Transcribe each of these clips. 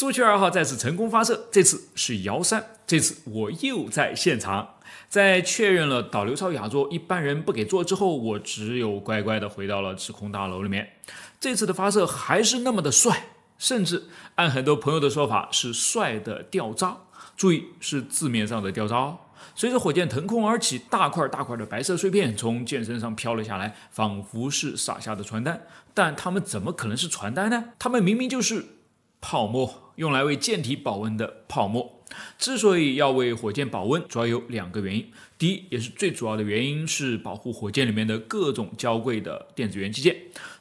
苏区二号再次成功发射，这次是遥三，这次我又在现场。在确认了导流槽雅座一般人不给做之后，我只有乖乖的回到了指控大楼里面。这次的发射还是那么的帅，甚至按很多朋友的说法是帅的掉渣。注意是字面上的掉渣。哦。随着火箭腾空而起，大块大块的白色碎片从箭身上飘了下来，仿佛是撒下的传单。但他们怎么可能是传单呢？他们明明就是。泡沫用来为舰体保温的泡沫，之所以要为火箭保温，主要有两个原因。第一，也是最主要的原因，是保护火箭里面的各种娇贵的电子元器件。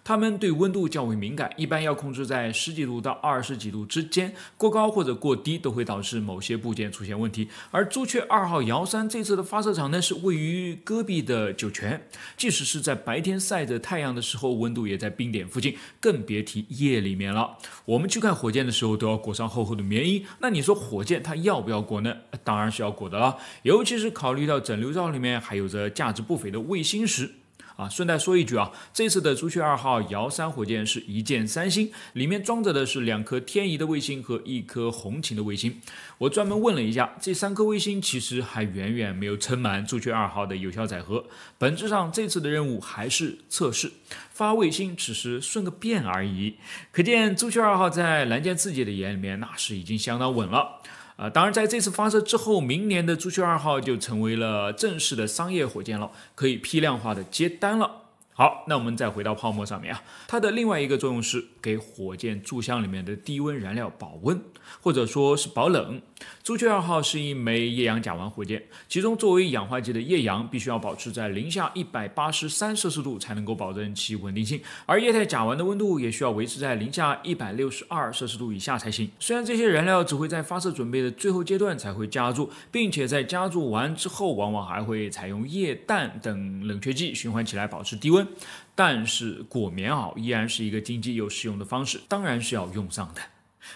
它们对温度较为敏感，一般要控制在十几度到二十几度之间，过高或者过低都会导致某些部件出现问题。而“朱雀二号”遥三这次的发射场呢，是位于戈壁的酒泉，即使是在白天晒着太阳的时候，温度也在冰点附近，更别提夜里面了。我们去看火箭的时候都要裹上厚厚的棉衣，那你说火箭它要不要裹呢？当然是要裹的了，尤其是考虑到整流罩里面还有着价值不菲的卫星时。啊，顺带说一句啊，这次的朱雀二号遥三火箭是一箭三星，里面装着的是两颗天仪的卫星和一颗红旗的卫星。我专门问了一下，这三颗卫星其实还远远没有撑满朱雀二号的有效载荷。本质上，这次的任务还是测试发卫星，只是顺个便而已。可见朱雀二号在蓝剑自己的眼里面，那是已经相当稳了。啊，当然，在这次发射之后，明年的朱雀二号就成为了正式的商业火箭了，可以批量化的接单了。好，那我们再回到泡沫上面啊，它的另外一个作用是给火箭柱箱里面的低温燃料保温，或者说是保冷。朱雀二号是一枚液氧甲烷火箭，其中作为氧化剂的液氧必须要保持在零下一百八十三摄氏度才能够保证其稳定性，而液态甲烷的温度也需要维持在零下一百六十二摄氏度以下才行。虽然这些燃料只会在发射准备的最后阶段才会加注，并且在加注完之后往往还会采用液氮等冷却剂循环起来保持低温，但是裹棉袄依然是一个经济又实用的方式，当然是要用上的。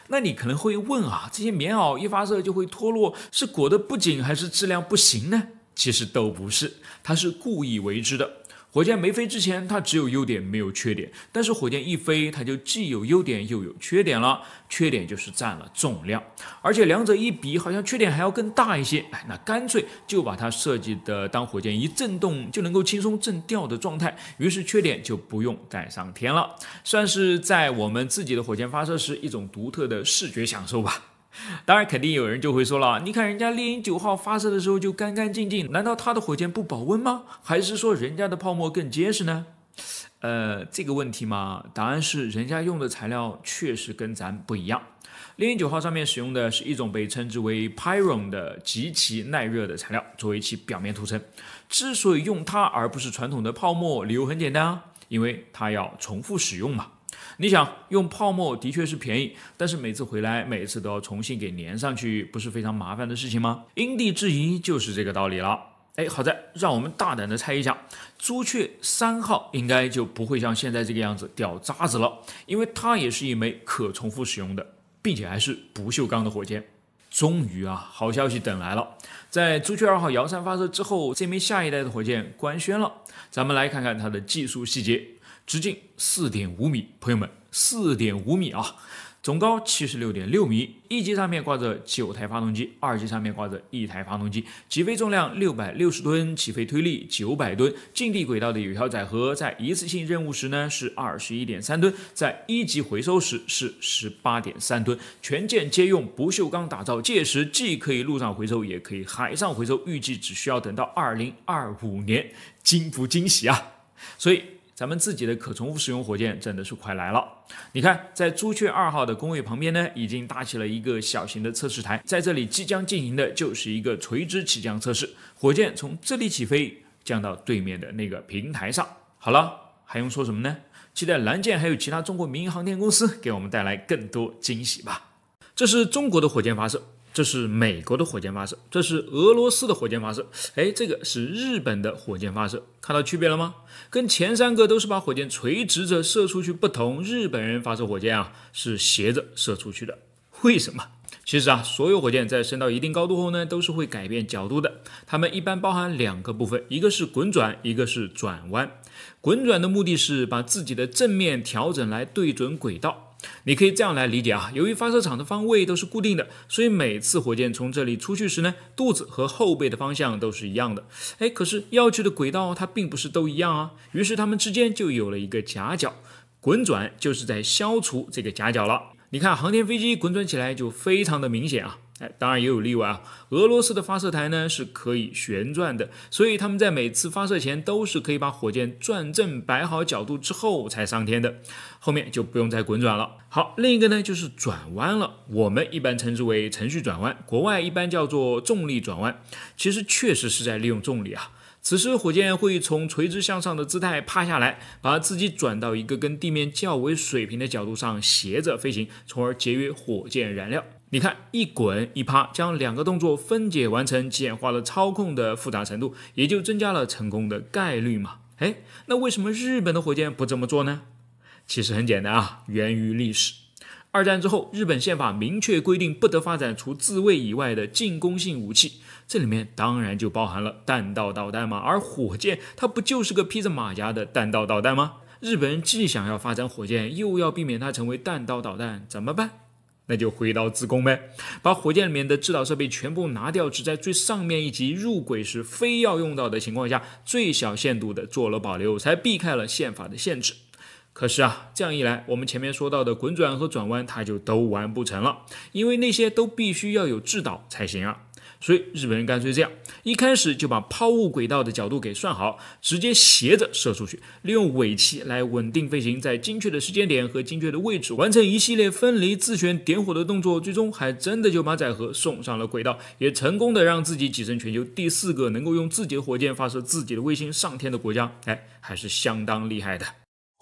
那你可能会问啊，这些棉袄一发热就会脱落，是裹得不紧还是质量不行呢？其实都不是，它是故意为之的。火箭没飞之前，它只有优点没有缺点；但是火箭一飞，它就既有优点又有缺点了。缺点就是占了重量，而且两者一比，好像缺点还要更大一些。哎，那干脆就把它设计的当火箭一震动就能够轻松震掉的状态，于是缺点就不用带上天了，算是在我们自己的火箭发射时一种独特的视觉享受吧。当然，肯定有人就会说了，你看人家猎鹰九号发射的时候就干干净净，难道它的火箭不保温吗？还是说人家的泡沫更结实呢？呃，这个问题嘛，答案是人家用的材料确实跟咱不一样。猎鹰九号上面使用的是一种被称之为 Pyro n 的极其耐热的材料作为其表面涂层。之所以用它而不是传统的泡沫，理由很简单啊，因为它要重复使用嘛。你想用泡沫的确是便宜，但是每次回来，每次都要重新给粘上去，不是非常麻烦的事情吗？因地制宜就是这个道理了。哎，好在让我们大胆的猜一下，朱雀三号应该就不会像现在这个样子掉渣子了，因为它也是一枚可重复使用的，并且还是不锈钢的火箭。终于啊，好消息等来了，在朱雀二号遥三发射之后，这枚下一代的火箭官宣了，咱们来看看它的技术细节。直径四点五米，朋友们，四点五米啊！总高七十六点六米，一级上面挂着九台发动机，二级上面挂着一台发动机，起飞重量六百六十吨，起飞推力九百吨，近地轨道的有效载荷在一次性任务时呢是二十一点三吨，在一级回收时是十八点三吨，全舰皆用不锈钢打造，届时既可以陆上回收，也可以海上回收，预计只需要等到二零二五年，惊不惊喜啊？所以。咱们自己的可重复使用火箭真的是快来了！你看，在朱雀二号的工位旁边呢，已经搭起了一个小型的测试台，在这里即将进行的就是一个垂直起降测试，火箭从这里起飞，降到对面的那个平台上。好了，还用说什么呢？期待蓝箭还有其他中国民营航天公司给我们带来更多惊喜吧！这是中国的火箭发射。这是美国的火箭发射，这是俄罗斯的火箭发射，哎，这个是日本的火箭发射，看到区别了吗？跟前三个都是把火箭垂直着射出去不同，日本人发射火箭啊是斜着射出去的。为什么？其实啊，所有火箭在升到一定高度后呢，都是会改变角度的。它们一般包含两个部分，一个是滚转，一个是转弯。滚转的目的是把自己的正面调整来对准轨道。你可以这样来理解啊，由于发射场的方位都是固定的，所以每次火箭从这里出去时呢，肚子和后背的方向都是一样的。哎，可是要去的轨道它并不是都一样啊，于是它们之间就有了一个夹角，滚转就是在消除这个夹角了。你看航天飞机滚转起来就非常的明显啊。哎，当然也有例外啊。俄罗斯的发射台呢是可以旋转的，所以他们在每次发射前都是可以把火箭转正、摆好角度之后才上天的，后面就不用再滚转了。好，另一个呢就是转弯了，我们一般称之为程序转弯，国外一般叫做重力转弯。其实确实是在利用重力啊。此时火箭会从垂直向上的姿态趴下来，把自己转到一个跟地面较为水平的角度上斜着飞行，从而节约火箭燃料。你看，一滚一趴，将两个动作分解完成，简化了操控的复杂程度，也就增加了成功的概率嘛。哎，那为什么日本的火箭不这么做呢？其实很简单啊，源于历史。二战之后，日本宪法明确规定不得发展除自卫以外的进攻性武器，这里面当然就包含了弹道导弹嘛。而火箭，它不就是个披着马甲的弹道导弹吗？日本人既想要发展火箭，又要避免它成为弹道导弹，怎么办？那就回到自宫呗，把火箭里面的制导设备全部拿掉，只在最上面一级入轨时非要用到的情况下，最小限度的做了保留，才避开了宪法的限制。可是啊，这样一来，我们前面说到的滚转和转弯，它就都完不成了，因为那些都必须要有制导才行啊。所以日本人干脆这样，一开始就把抛物轨道的角度给算好，直接斜着射出去，利用尾气来稳定飞行，在精确的时间点和精确的位置完成一系列分离、自旋、点火的动作，最终还真的就把载荷送上了轨道，也成功的让自己跻身全球第四个能够用自己的火箭发射自己的卫星上天的国家，哎，还是相当厉害的。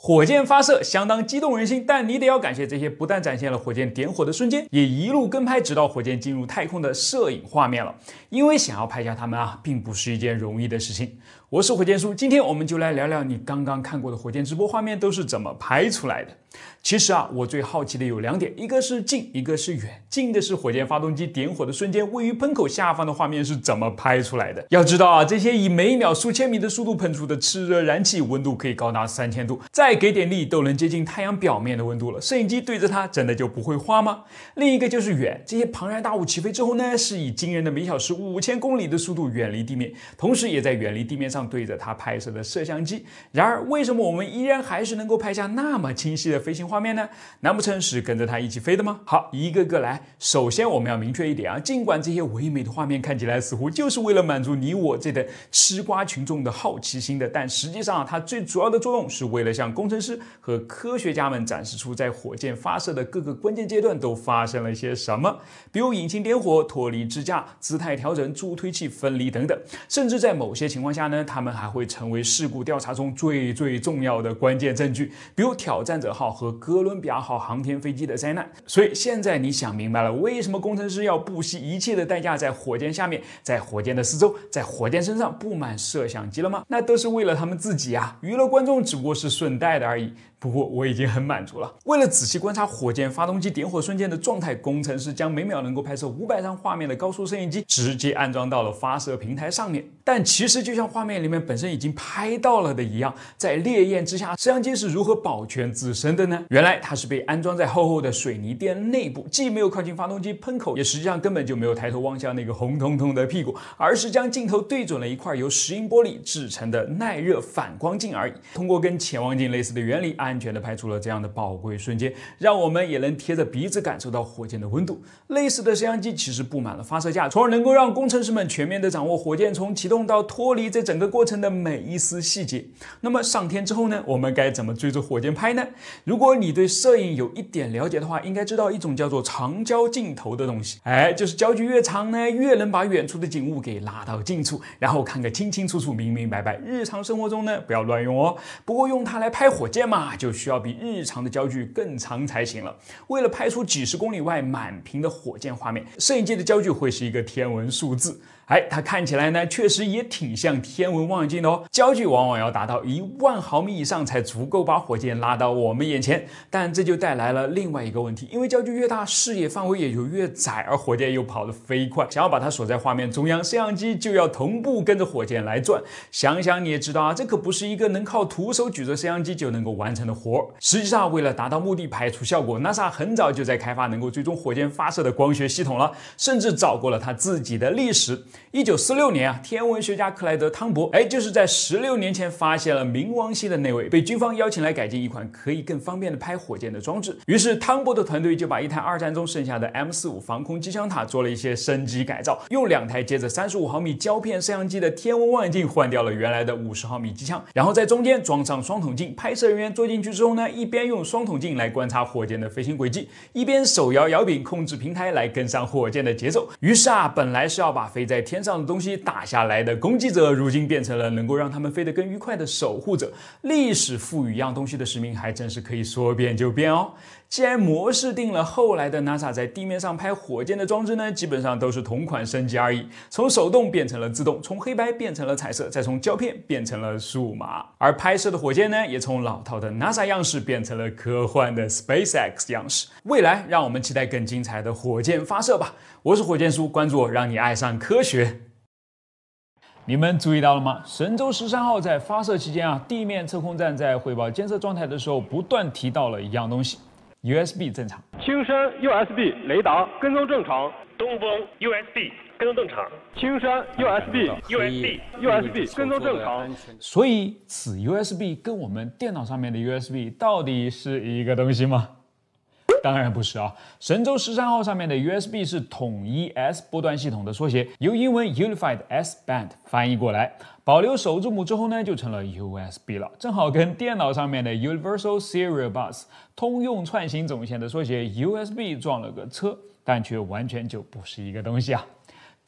火箭发射相当激动人心，但你得要感谢这些不但展现了火箭点火的瞬间，也一路跟拍直到火箭进入太空的摄影画面了。因为想要拍下它们啊，并不是一件容易的事情。我是火箭叔，今天我们就来聊聊你刚刚看过的火箭直播画面都是怎么拍出来的。其实啊，我最好奇的有两点，一个是近，一个是远。近的是火箭发动机点火的瞬间，位于喷口下方的画面是怎么拍出来的？要知道啊，这些以每秒数千米的速度喷出的炽热燃气，温度可以高达三千度，再给点力都能接近太阳表面的温度了。摄影机对着它真的就不会花吗？另一个就是远，这些庞然大物起飞之后呢，是以惊人的每小时五千公里的速度远离地面，同时也在远离地面上对着它拍摄的摄像机。然而，为什么我们依然还是能够拍下那么清晰的？飞行画面呢？难不成是跟着它一起飞的吗？好，一个个来。首先，我们要明确一点啊，尽管这些唯美的画面看起来似乎就是为了满足你我这等吃瓜群众的好奇心的，但实际上啊，它最主要的作用是为了向工程师和科学家们展示出在火箭发射的各个关键阶段都发生了些什么，比如引擎点火、脱离支架、姿态调整、助推器分离等等，甚至在某些情况下呢，他们还会成为事故调查中最最重要的关键证据，比如挑战者号。和哥伦比亚号航天飞机的灾难，所以现在你想明白了，为什么工程师要不惜一切的代价在火箭下面、在火箭的四周、在火箭身上布满摄像机了吗？那都是为了他们自己啊，娱乐观众只不过是顺带的而已。不过我已经很满足了。为了仔细观察火箭发动机点火瞬间的状态，工程师将每秒能够拍摄五百张画面的高速摄影机直接安装到了发射平台上面。但其实就像画面里面本身已经拍到了的一样，在烈焰之下，摄像机是如何保全自身的？的呢？原来它是被安装在厚厚的水泥垫内部，既没有靠近发动机喷口，也实际上根本就没有抬头望向那个红彤彤的屁股，而是将镜头对准了一块由石英玻璃制成的耐热反光镜而已。通过跟潜望镜类似的原理，安全的拍出了这样的宝贵瞬间，让我们也能贴着鼻子感受到火箭的温度。类似的摄像机其实布满了发射架，从而能够让工程师们全面的掌握火箭从启动到脱离这整个过程的每一丝细节。那么上天之后呢？我们该怎么追着火箭拍呢？如果你对摄影有一点了解的话，应该知道一种叫做长焦镜头的东西。哎，就是焦距越长呢，越能把远处的景物给拉到近处，然后看个清清楚楚、明明白白。日常生活中呢，不要乱用哦。不过用它来拍火箭嘛，就需要比日常的焦距更长才行了。为了拍出几十公里外满屏的火箭画面，摄影机的焦距会是一个天文数字。哎，它看起来呢，确实也挺像天文望远镜的哦。焦距往往要达到一万毫米以上才足够把火箭拉到我们眼。钱，但这就带来了另外一个问题，因为焦距越大，视野范围也就越窄，而火箭又跑得飞快，想要把它锁在画面中央，摄像机就要同步跟着火箭来转。想想你也知道啊，这可不是一个能靠徒手举着摄像机就能够完成的活实际上，为了达到目的排除效果，NASA 很早就在开发能够追踪火箭发射的光学系统了，甚至找过了他自己的历史。一九四六年啊，天文学家克莱德汤博，哎，就是在十六年前发现了冥王星的那位，被军方邀请来改进一款可以更方。方便的拍火箭的装置，于是汤波的团队就把一台二战中剩下的 M 四五防空机枪塔做了一些升级改造，用两台接着三十五毫米胶片摄像机的天文望远镜换掉了原来的五十毫米机枪，然后在中间装上双筒镜。拍摄人员坐进去之后呢，一边用双筒镜来观察火箭的飞行轨迹，一边手摇摇柄控制平台来跟上火箭的节奏。于是啊，本来是要把飞在天上的东西打下来的攻击者，如今变成了能够让他们飞得更愉快的守护者。历史赋予一样东西的使命，还真是可以。说变就变哦！既然模式定了，后来的 NASA 在地面上拍火箭的装置呢，基本上都是同款升级而已，从手动变成了自动，从黑白变成了彩色，再从胶片变成了数码。而拍摄的火箭呢，也从老套的 NASA 样式变成了科幻的 SpaceX 样式。未来，让我们期待更精彩的火箭发射吧！我是火箭叔，关注我，让你爱上科学。你们注意到了吗？神舟十三号在发射期间啊，地面测控站在汇报监测状态的时候，不断提到了一样东西：USB 正常。青山 USB 雷达跟踪正常，东风 USB 跟踪正常，青山 USB USB USB 跟踪正常。所以，此 USB 跟我们电脑上面的 USB 到底是一个东西吗？当然不是啊，神舟十三号上面的 USB 是统一 S 波段系统的缩写，由英文 Unified S Band 翻译过来，保留首字母之后呢，就成了 USB 了，正好跟电脑上面的 Universal Serial Bus（ 通用串行总线）的缩写 USB 撞了个车，但却完全就不是一个东西啊。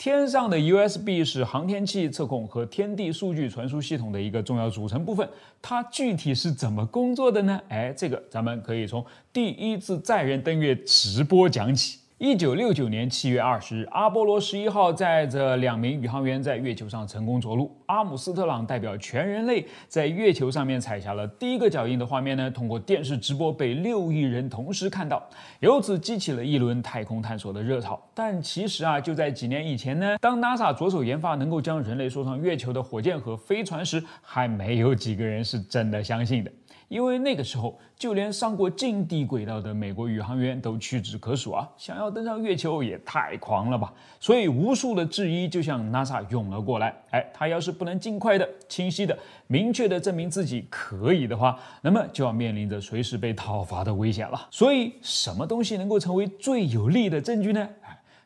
天上的 USB 是航天器测控和天地数据传输系统的一个重要组成部分，它具体是怎么工作的呢？哎，这个咱们可以从第一次载人登月直播讲起。一九六九年七月二十日，阿波罗十一号载着两名宇航员在月球上成功着陆。阿姆斯特朗代表全人类在月球上面踩下了第一个脚印的画面呢，通过电视直播被六亿人同时看到，由此激起了一轮太空探索的热潮。但其实啊，就在几年以前呢，当 NASA 着手研发能够将人类送上月球的火箭和飞船时，还没有几个人是真的相信的。因为那个时候，就连上过近地轨道的美国宇航员都屈指可数啊！想要登上月球也太狂了吧！所以，无数的质疑就向 NASA 涌了过来。哎，他要是不能尽快的、清晰的、明确的证明自己可以的话，那么就要面临着随时被讨伐的危险了。所以，什么东西能够成为最有力的证据呢？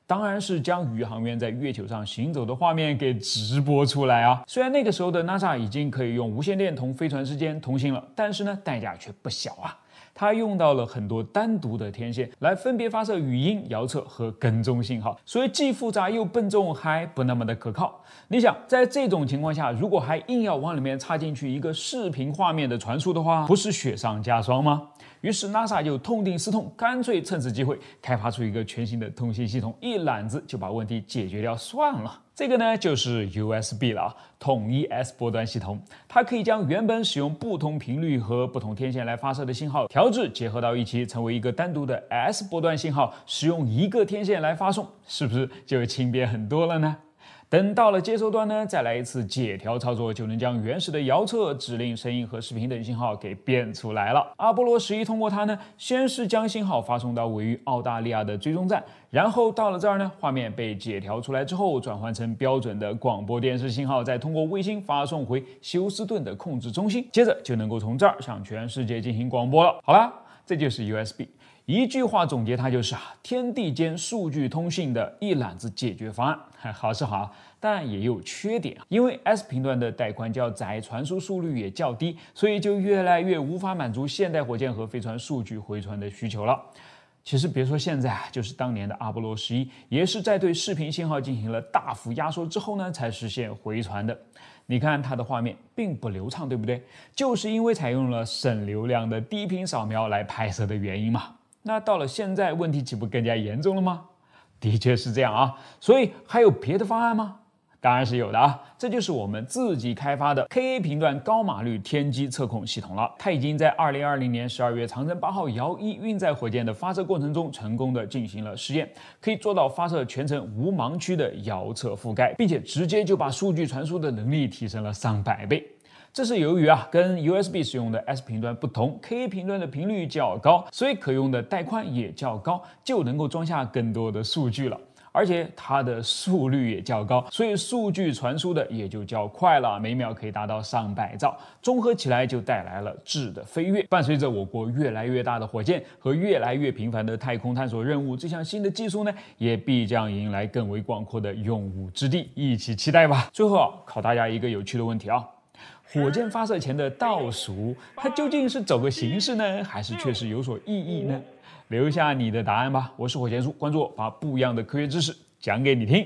当然是将宇航员在月球上行走的画面给直播出来啊！虽然那个时候的 NASA 已经可以用无线电同飞船之间通信了，但是呢，代价却不小啊。它用到了很多单独的天线来分别发射语音、遥测和跟踪信号，所以既复杂又笨重，还不那么的可靠。你想，在这种情况下，如果还硬要往里面插进去一个视频画面的传输的话，不是雪上加霜吗？于是 NASA 就痛定思痛，干脆趁此机会开发出一个全新的通信系统，一揽子就把问题解决掉算了。这个呢，就是 USB 了啊，统一 S 波段系统，它可以将原本使用不同频率和不同天线来发射的信号调制结合到一起，成为一个单独的 S 波段信号，使用一个天线来发送，是不是就轻便很多了呢？等到了接收端呢，再来一次解调操作，就能将原始的遥测指令、声音和视频等信号给变出来了。阿波罗十一通过它呢，先是将信号发送到位于澳大利亚的追踪站，然后到了这儿呢，画面被解调出来之后，转换成标准的广播电视信号，再通过卫星发送回休斯顿的控制中心，接着就能够从这儿向全世界进行广播了。好啦，这就是 USB。一句话总结它就是啊，天地间数据通信的一揽子解决方案。好是好，但也有缺点。因为 S 频段的带宽较窄，传输速率也较低，所以就越来越无法满足现代火箭和飞船数据回传的需求了。其实别说现在啊，就是当年的阿波罗十一，也是在对视频信号进行了大幅压缩之后呢，才实现回传的。你看它的画面并不流畅，对不对？就是因为采用了省流量的低频扫描来拍摄的原因嘛。那到了现在，问题岂不更加严重了吗？的确是这样啊，所以还有别的方案吗？当然是有的啊，这就是我们自己开发的 Ka 频段高码率天基测控系统了。它已经在2020年12月长征八号遥一运载火箭的发射过程中成功的进行了试验，可以做到发射全程无盲区的遥测覆盖，并且直接就把数据传输的能力提升了上百倍。这是由于啊，跟 USB 使用的 S 频段不同，K 频段的频率较高，所以可用的带宽也较高，就能够装下更多的数据了。而且它的速率也较高，所以数据传输的也就较快了，每秒可以达到上百兆。综合起来就带来了质的飞跃。伴随着我国越来越大的火箭和越来越频繁的太空探索任务，这项新的技术呢，也必将迎来更为广阔的用武之地。一起期待吧！最后考大家一个有趣的问题啊。火箭发射前的倒数，它究竟是走个形式呢，还是确实有所意义呢？留下你的答案吧。我是火箭叔，关注我，把不一样的科学知识讲给你听。